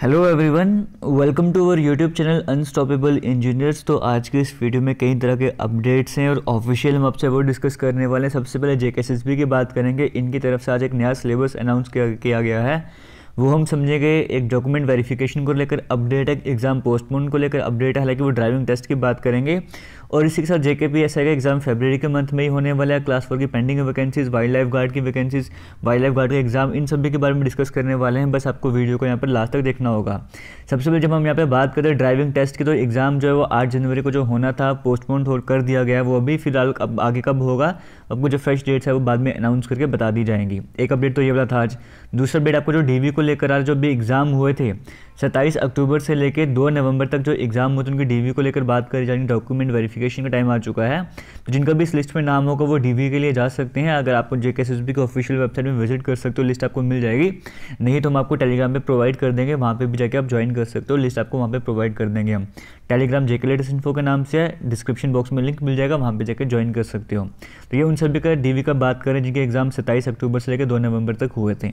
hello everyone welcome to our YouTube channel unstoppable engineers तो आज के इस वीडियो में कई तरह के अपडेट्स हैं और ऑफिशियल हम आपसे वो डिस्कस करने वाले हैं सबसे पहले जे की बात करेंगे इनकी तरफ से आज एक नया सिलेबस अनाउंस किया गया है वो हम समझेंगे एक डॉक्यूमेंट वेरिफिकेशन को लेकर अपडेट है एग्ज़ाम पोस्टपोन को लेकर अपडेट है हालांकि वो ड्राइविंग टेस्ट की बात करेंगे और इसी के साथ जेके पी एस का एग्ज़ाम फेबररी के मंथ में ही होने वाला है क्लास फोर की pending vacancies wildlife guard की वैकेंसीज़ वाइल्ड लाइफ गार्ड का एग्ज़ाम इन सभी के बारे में डिस्कस करने वाले हैं बस आपको वीडियो को यहाँ पर लास्ट तक देखना होगा सबसे पहले जब हम यहाँ पर बात करें ड्राइविंग टेस्ट की तो एग्ज़ाम जो है वो आठ जनवरी को जो होना था पोस्टपोन कर दिया गया वो अभी फिलहाल अब आगे कब होगा आपको जो फ्रेश डेट्स है वो बाद में अनाउंस करके बता दी जाएंगी एक अपडेट तो ये वाला था आज दूसरा अपडेट आपको जो डी को लेकर जो भी एग्ज़ाम हुए थे सत्ताईस अक्टूबर से लेकर दो नवंबर तक जो एग्ज़ाम हुए थे उनकी डीवी को लेकर बात करी जानी डॉक्यूमेंट वेरिफिकेशन का टाइम आ चुका है तो जिनका भी इस लिस्ट में नाम होगा वो डीवी के लिए जा सकते हैं अगर आपको जे के की ऑफिशियल वेबसाइट में विजिट कर सकते हो लिस्ट आपको मिल जाएगी नहीं तो हम आपको टेलीग्राम पर प्रोवाइड कर देंगे वहाँ पर भी जाकर आप ज्वाइन कर सकते हो लिस्ट आपको वहाँ पर प्रोवाइड कर देंगे हम टेलीग्राम जेके लेटेस्ट इन्फो के नाम से है डिस्क्रिप्शन बॉक्स में लिंक मिल जाएगा वहाँ पर जाकर ज्वाइन कर सकते हो तो ये उन सभी का डीवी का बात करें जिनके एग्ज़ाम सत्ताईस अक्टूबर से लेकर दो नवंबर तक हुए थे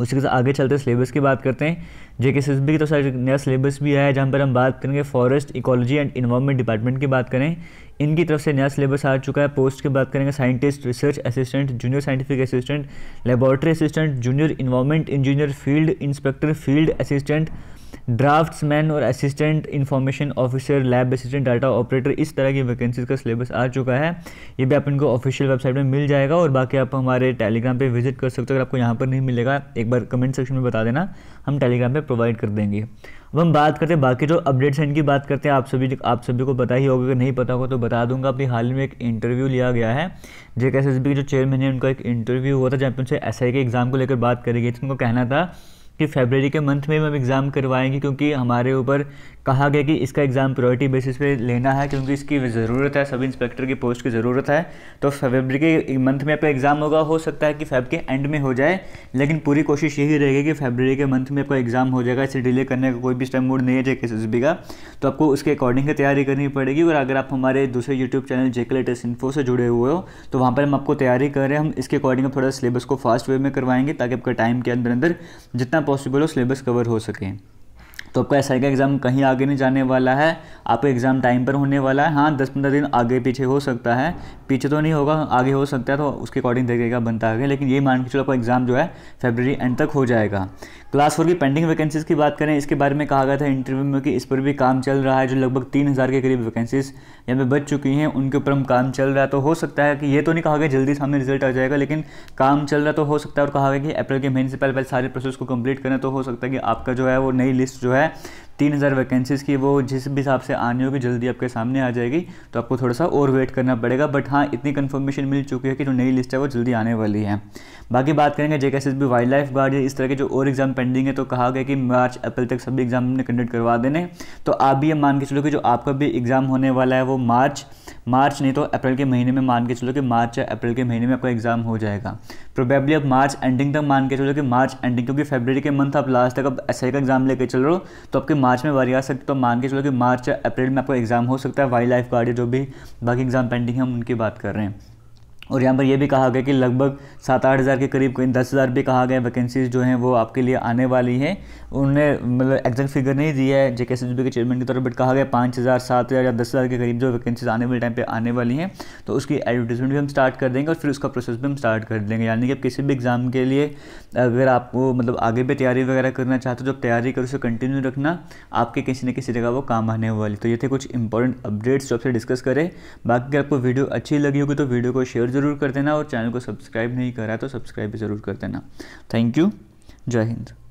उसके साथ आगे चलते सिलेबस की बात करते हैं जे के एस की तो सर नया सिलेबस भी आया जहाँ पर हम बात करेंगे forest ecology and environment department की बात करें इनकी तरफ से नया सिलेबस आ चुका है पोस्ट की बात करेंगे scientist research assistant junior scientific assistant laboratory assistant junior environment engineer field inspector field assistant draftsman और assistant information officer lab assistant data operator इस तरह की वैकेंसीज का सिलेबस आ चुका है ये भी आप इनको ऑफिशियल वेबसाइट में मिल जाएगा और बाकी आप हमारे टेलीग्राम पे विजिट कर सकते हो अगर आपको यहाँ पर नहीं मिलेगा एक बार कमेंट सेक्शन में बता देना हम टेलीग्राम पे प्रोवाइड कर देंगे अब हम बात करते हैं बाकी जो अपडेट्स हैं इनकी बात करते हैं आप सभी आप सभी को पता ही होगा अगर नहीं पता होगा तो बता दूंगा अभी हाल में एक इंटरव्यू लिया गया है जेके एस के जो चेयरमैन है उनका एक इंटरव्यू हुआ था जहाँ पे उनसे एस के एग्ज़ाम को लेकर बात करी गई थी उनको कहना था कि फेबररी के मंथ में हम एग्ज़ाम करवाएंगे क्योंकि हमारे ऊपर कहा गया कि इसका एग्ज़ाम प्रायोरिटी बेसिस पे लेना है क्योंकि इसकी ज़रूरत है सब इंस्पेक्टर की पोस्ट की ज़रूरत है तो फेबररी के मंथ में आपका एग्ज़ाम होगा हो सकता है कि फेब के एंड में हो जाए लेकिन पूरी कोशिश यही रहेगी कि फेबररी के मंथ में आपका एग्ज़ाम हो जाएगा इसे डिले करने का कोई भी स्टेम मोड नहीं है जेके एस का तो आपको उसके अकॉर्डिंग की तैयारी करनी पड़ेगी और अगर आप हमारे दूसरे YouTube channel JK latest info से जुड़े हुए हो तो वहाँ पर हम आपको तैयारी कर रहे हैं हम इसके अकॉर्डिंग थोड़ा सिलेबस को फास्ट वे में करवाएंगे ताकि आपका टाइम के अंदर अंदर जितना पॉसिबल हो सिलेबस कवर हो सके तो आपका एस का एग्ज़ाम कहीं आगे नहीं जाने वाला है आपका एग्ज़ाम टाइम पर होने वाला है हाँ दस पंद्रह दिन आगे पीछे हो सकता है पीछे तो नहीं होगा आगे हो सकता है तो उसके अकॉर्डिंग देखिएगा बनता है लेकिन ये मान के चलो आपका एग्ज़ाम जो है फेबररी एंड तक हो जाएगा क्लास फोर की पेंडिंग वैकेंसीज़ की बात करें इसके बारे में कहा गया था इंटरव्यू में कि इस पर भी काम चल रहा है जो लगभग तीन हज़ार के करीब वैकेंसीज़ यहाँ पर बच चुकी हैं उनके ऊपर हम काम चल रहा है तो हो सकता है कि ये तो नहीं कहा गया जल्दी सामने रिजल्ट आ जाएगा लेकिन काम चल रहा तो हो सकता है और कहा गया कि अप्रैल के महीने से पहले पहले सारे प्रोसेस को कंप्लीट करें तो हो सकता है कि आपका जो है वो नई लिस्ट जो है है तीन हज़ार वैकेंसीज़ की वो जिस भी हिसाब से आनी होगी जल्दी आपके सामने आ जाएगी तो आपको थोड़ा सा और वेट करना पड़ेगा बट हाँ इतनी कंफर्मेशन मिल चुकी है कि जो नई लिस्ट है वो जल्दी आने वाली है बाकी बात करेंगे जे कैसे भी वाइल्ड लाइफ गार्ड इस तरह के जो और एग्ज़ाम पेंडिंग है तो कहा गया कि मार्च अप्रैल तक सभी एग्ज़ाम ने कंडक्ट करवा देने तो आप भी ये मान के चलो कि जो आपका भी एग्ज़ाम होने वाला है वो मार्च मार्च नहीं तो अप्रैल के महीने में मान के चलो कि मार्च या अप्रैल के महीने में आपका एग्जाम हो जाएगा प्रोबेबली अब मार्च एंडिंग तक मान के चलो कि मार्च एंडिंग क्योंकि फेबररी के मंथ आप लास्ट तक अब एस का एग्जाम लेके चल रहे हो तो आपके मार्च में वारी आ सकती तो मान के चलो कि मार्च या अप्रैल में आपका एग्जाम हो सकता है वाइल्ड लाइफ गार्ड जो भी बाकी एग्जाम पेंडिंग है हम उनकी बात कर रहे हैं और यहाँ पर यह भी कहा गया कि लगभग सात आठ हज़ार के करीब कहीं दस हज़ार भी कहा गया वैकेंसीज जो हैं वो आपके लिए आने वाली हैं उन्होंने मतलब एग्जैक्ट फिगर नहीं दिया है जेके एस के चेयरमैन की तरफ बट कहा गया पाँच हज़ार सात हज़ार या दस हज़ार के करीब जो वैकेंसीज आने वाले टाइम पर आने वाली हैं तो उसकी एडवर्टीजमेंट भी हम स्टार्ट कर देंगे और फिर उसका प्रोसेस भी हम स्टार्ट कर देंगे यानी कि आप किसी भी एग्ज़ाम के लिए अगर आपको मतलब आगे भी तैयारी वगैरह करना चाहते हो तो तैयारी करो उसे कंटिन्यू रखना आपके किसी न किसी जगह वो काम आने वाली तो ये थे कुछ इंपॉर्टेंट अपडेट्स जो आपसे डिस्कस करें बाकी अगर आपको वीडियो अच्छी लगी होगी तो वीडियो को शेयर ज़रूर कर देना और चैनल को सब्सक्राइब नहीं करा तो सब्सक्राइब भी ज़रूर कर देना थैंक यू जय हिंद